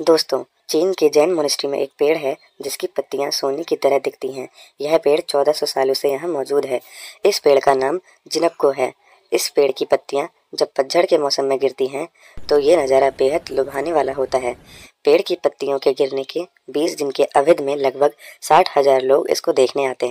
दोस्तों चीन के जैन मोनिस्ट्री में एक पेड़ है जिसकी पत्तियां सोने की तरह दिखती हैं यह पेड़ 1400 सालों से यहाँ मौजूद है इस पेड़ का नाम जिनपको है इस पेड़ की पत्तियां जब पतझड़ के मौसम में गिरती हैं तो ये नज़ारा बेहद लुभाने वाला होता है पेड़ की पत्तियों के गिरने के 20 दिन के अवध में लगभग साठ हजार लोग इसको देखने आते हैं